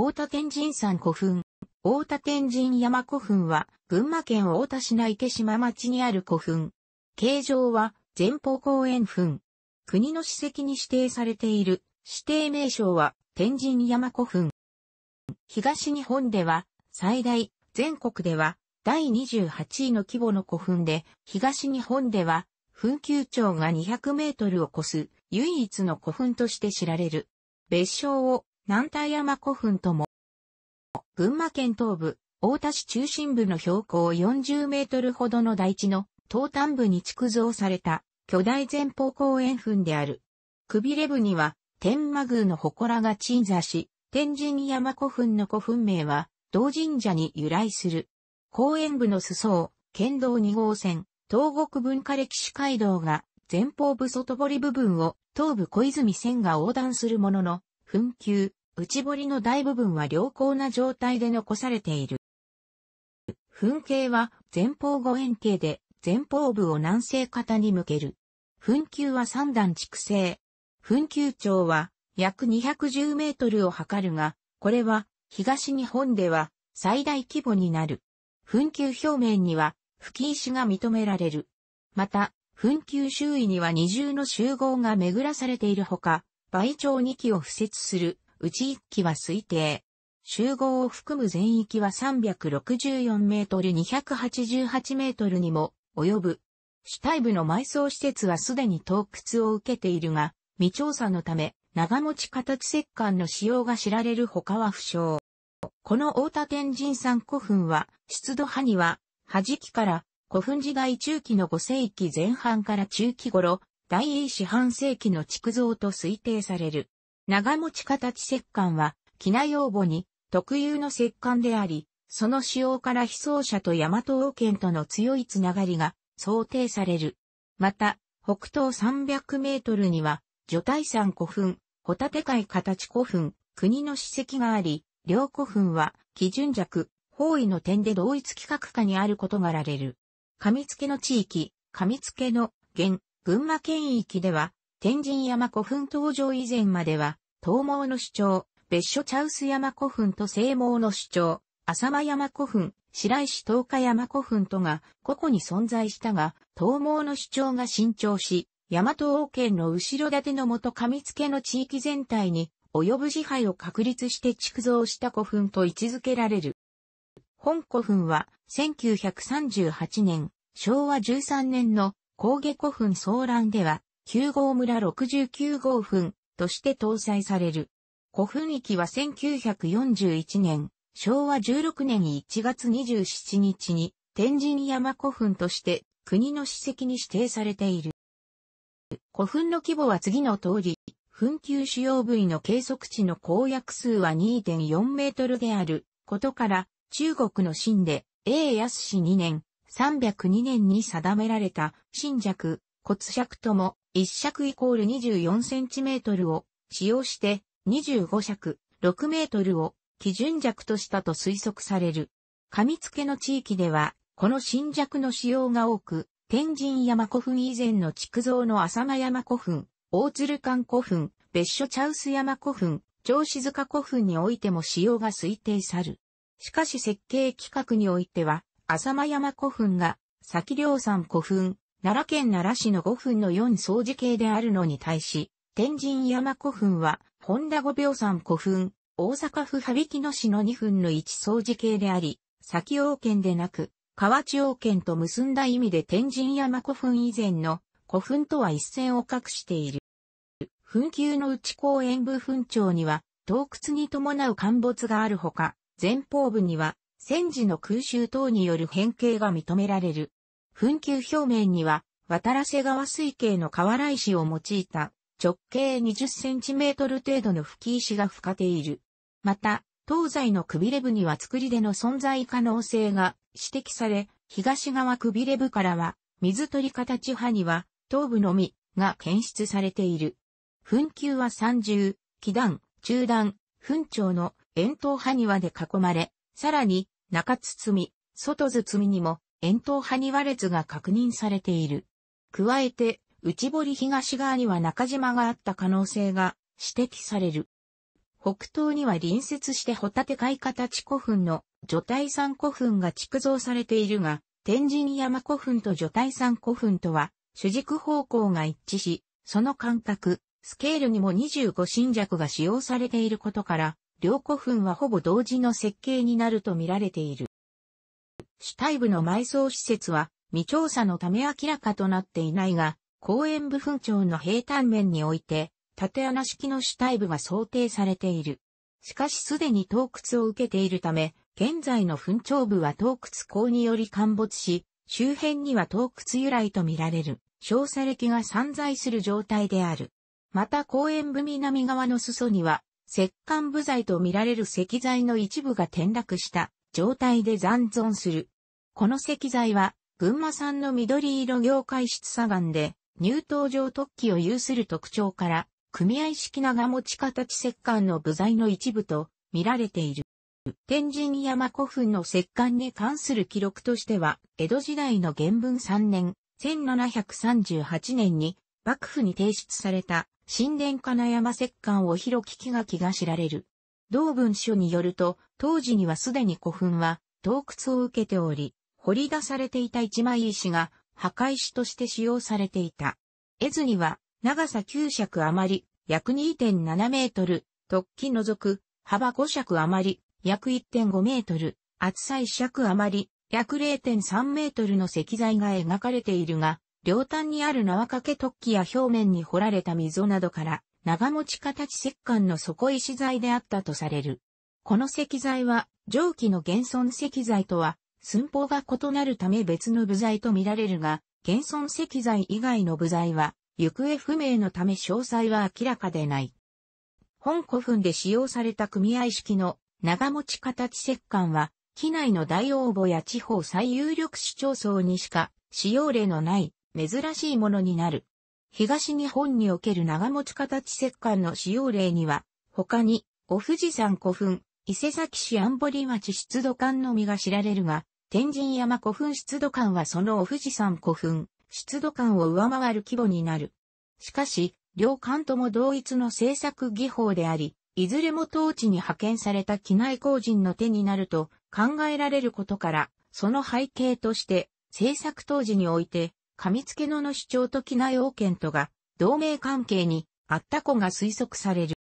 大田天神山古墳。大田天神山古墳は、群馬県大田市内手島町にある古墳。形状は、前方後円墳。国の史跡に指定されている、指定名称は、天神山古墳。東日本では、最大、全国では、第28位の規模の古墳で、東日本では、墳丘長が200メートルを超す、唯一の古墳として知られる。別称を南太山古墳とも、群馬県東部、大田市中心部の標高40メートルほどの台地の東端部に築造された巨大前方公園墳である。くびれ部には天魔宮の祠が鎮座し、天神山古墳の古墳名は同神社に由来する。公園部の裾を県道2号線、東国文化歴史街道が前方部外堀部分を東部小泉線が横断するものの、墳丘、内堀の大部分は良好な状態で残されている。墳形は前方五円形で前方部を南西方に向ける。墳丘は三段築成。墳丘長は約210メートルを測るが、これは東日本では最大規模になる。墳丘表面には吹石が認められる。また、墳丘周囲には二重の集合が巡らされているほか、倍長2機を付設する、うち1機は推定。集合を含む全域は364メートル288メートルにも及ぶ。主体部の埋葬施設はすでに洞窟を受けているが、未調査のため、長持ち形石棺の使用が知られる他は不詳。この大田天神山古墳は、出土派には、端期から古墳時代中期の5世紀前半から中期頃、第一四半世紀の築造と推定される。長持ち形石棺は、機内用母に特有の石棺であり、その使用から被葬者と大和王権との強いつながりが想定される。また、北東300メートルには、女体山古墳、ホタテ海形古墳、国の史跡があり、両古墳は、基準弱、方位の点で同一規格下にあることがられる。上付の地域、上付の、原、群馬県域では、天神山古墳登場以前までは、東毛の主張、別所茶臼山古墳と西毛の主張、浅間山古墳、白石東下山古墳とが、個々に存在したが、東毛の主張が伸長し、大和王権の後ろ盾の元上付の地域全体に、及ぶ支配を確立して築造した古墳と位置づけられる。本古墳は、1938年、昭和13年の高下古墳騒乱では、9号村69号墳として搭載される。古墳域は1941年、昭和16年1月27日に天神山古墳として国の史跡に指定されている。古墳の規模は次の通り、墳丘主要部位の計測値の公約数は2.4メートルであることから、中国の秦で、A 康氏2年、302年に定められた、新尺、骨尺とも、1尺イコール24センチメートルを使用して、25尺、6メートルを基準尺としたと推測される。み付けの地域では、この新尺の使用が多く、天神山古墳以前の築造の浅間山古墳、大鶴館古墳、別所茶臼山古墳、長静塚古墳においても使用が推定さる。しかし設計規格においては、浅間山古墳が、先良山古墳、奈良県奈良市の古墳の4掃除系であるのに対し、天神山古墳は、本田五病山古墳、大阪府羽曳野市の2分の1掃除系であり、先王県でなく、河内王県と結んだ意味で天神山古墳以前の古墳とは一線を画している。墳丘の内公園部墳町には、洞窟に伴う陥没があるほか、前方部には戦時の空襲等による変形が認められる。紛糾表面には、渡瀬川水系の河原石を用いた直径20センチメートル程度の吹き石が吹かている。また、東西のくびれ部には作り出の存在可能性が指摘され、東側くびれ部からは、水取り形派には、頭部のみが検出されている。紛糾は三重、気段、中段、紛長の円筒埴輪で囲まれ、さらに、中包、み、外包みにも、円筒派に和列が確認されている。加えて、内堀東側には中島があった可能性が指摘される。北東には隣接してホタテ貝形古墳の除体山古墳が築造されているが、天神山古墳と除体山古墳とは主軸方向が一致し、その間隔、スケールにも25神尺が使用されていることから、両古墳はほぼ同時の設計になると見られている。主体部の埋葬施設は未調査のため明らかとなっていないが、公園部墳長の平坦面において、縦穴式の主体部が想定されている。しかしすでに洞窟を受けているため、現在の墳長部は洞窟港により陥没し、周辺には洞窟由来とみられる、小砂礫が散在する状態である。また公園部南側の裾には、石棺部材とみられる石材の一部が転落した状態で残存する。この石材は、群馬産の緑色業界質砂岩で、入刀状突起を有する特徴から、組合式長持ち形石棺の部材の一部と見られている。天神山古墳の石棺に関する記録としては、江戸時代の元文3年、1738年に幕府に提出された神殿金山石棺を広きが垣が知られる。同文書によると、当時にはすでに古墳は洞窟を受けており、掘り出されていた一枚石が墓石として使用されていた。絵図には長さ9尺余り、約2.7メートル、突起除く、幅5尺余り、約1.5メートル、厚さ1尺余り、約0.3メートルの石材が描かれているが、両端にある縄掛け突起や表面に掘られた溝などから、長持ち形石棺の底石材であったとされる。この石材は、蒸気の現存石材とは、寸法が異なるため別の部材とみられるが、現存石材以外の部材は、行方不明のため詳細は明らかでない。本古墳で使用された組合式の長持ち形石棺は、機内の大応募や地方最有力市町村にしか使用例のない珍しいものになる。東日本における長持ち形石棺の使用例には、他に、お富士山古墳、伊勢崎市安堀町出土館のみが知られるが、天神山古墳出土館はそのお富士山古墳、出土館を上回る規模になる。しかし、両館とも同一の制作技法であり、いずれも当地に派遣された機内工人の手になると考えられることから、その背景として、制作当時において、上付野のの主張と内王権とが同盟関係にあった子が推測される。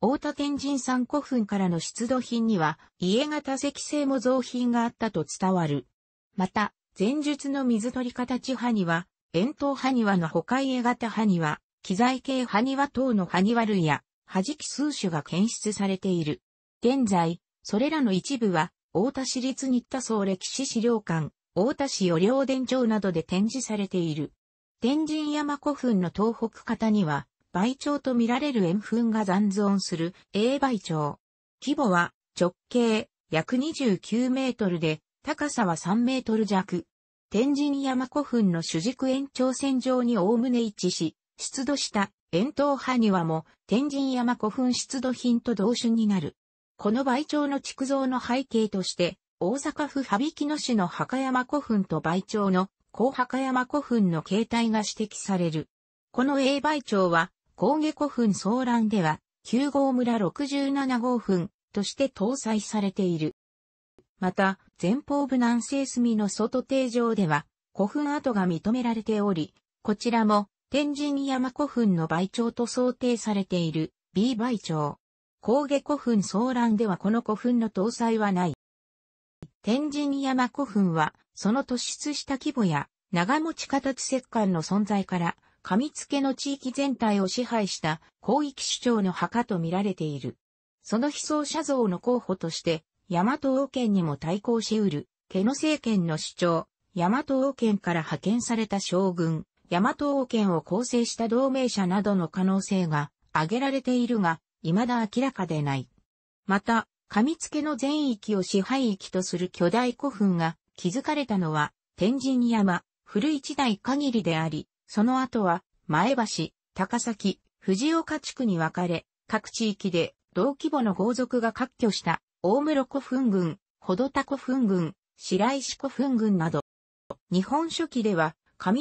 大田天神山古墳からの出土品には家型石製模造品があったと伝わる。また、前述の水取り形埴輪、円筒埴輪の他家型埴輪、機材系埴輪等の埴輪類や、弾き数種が検出されている。現在、それらの一部は、大田市立新田総歴史資料館、大田市与良伝町などで展示されている。天神山古墳の東北方には、梅長と見られる円墳が残存する A 梅長。規模は直径約29メートルで、高さは3メートル弱。天神山古墳の主軸延長線上におおむね一致し、出土した円筒埴輪も天神山古墳出土品と同種になる。この梅長の築造の背景として、大阪府羽曳野市の墓山古墳と梅町の高墓山古墳の形態が指摘される。この A 梅町は、高下古墳騒乱では、9号村67号墳として搭載されている。また、前方部南西隅の外定上では、古墳跡が認められており、こちらも、天神山古墳の梅町と想定されている B 梅町。高下古墳騒乱ではこの古墳の搭載はない。天神山古墳は、その突出した規模や、長持ち形石棺の存在から、上付の地域全体を支配した広域首長の墓と見られている。その被葬者像の候補として、大和王権にも対抗し得る、毛野政権の主張、大和王権から派遣された将軍、大和王権を構成した同盟者などの可能性が挙げられているが、未だ明らかでない。また、つ付の全域を支配域とする巨大古墳が築かれたのは天神山、古一代限りであり、その後は前橋、高崎、藤岡地区に分かれ、各地域で同規模の豪族が割拠した大室古墳群、ほどた古墳群、白石古墳群など、日本書紀では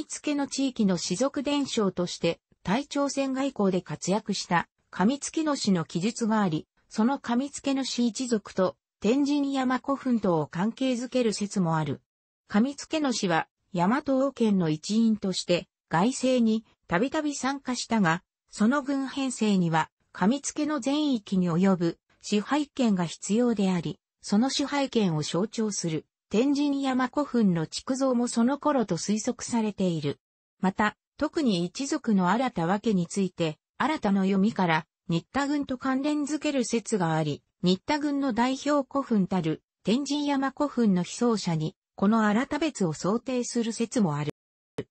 つ付の地域の士族伝承として、大朝鮮外交で活躍した上付の氏の記述があり、その上付の氏一族と天神山古墳とを関係づける説もある。上付の氏は、山東王権の一員として、外政にたびたび参加したが、その軍編成には、上付の全域に及ぶ支配権が必要であり、その支配権を象徴する天神山古墳の築造もその頃と推測されている。また、特に一族の新たわけについて、新たの読みから、新田郡と関連づける説があり、新田郡の代表古墳たる天神山古墳の被葬者に、この新別を想定する説もある。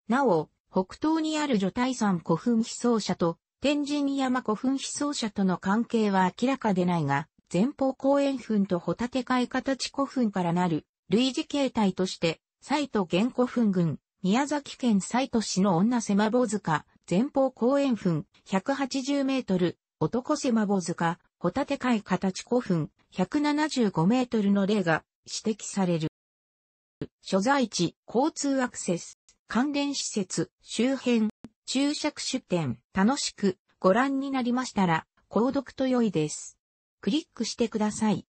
なお、北東にある女体山古墳被葬者と天神山古墳被葬者との関係は明らかでないが、前方後円墳とホタテ貝形古墳からなる類似形態として、イ都原古墳群、宮崎県イ都市の女狭坊塚、前方後円墳180メートル、男狭坊塚、ホタテ海形古墳、175メートルの例が指摘される。所在地、交通アクセス、関連施設、周辺、注釈出店、楽しくご覧になりましたら、購読と良いです。クリックしてください。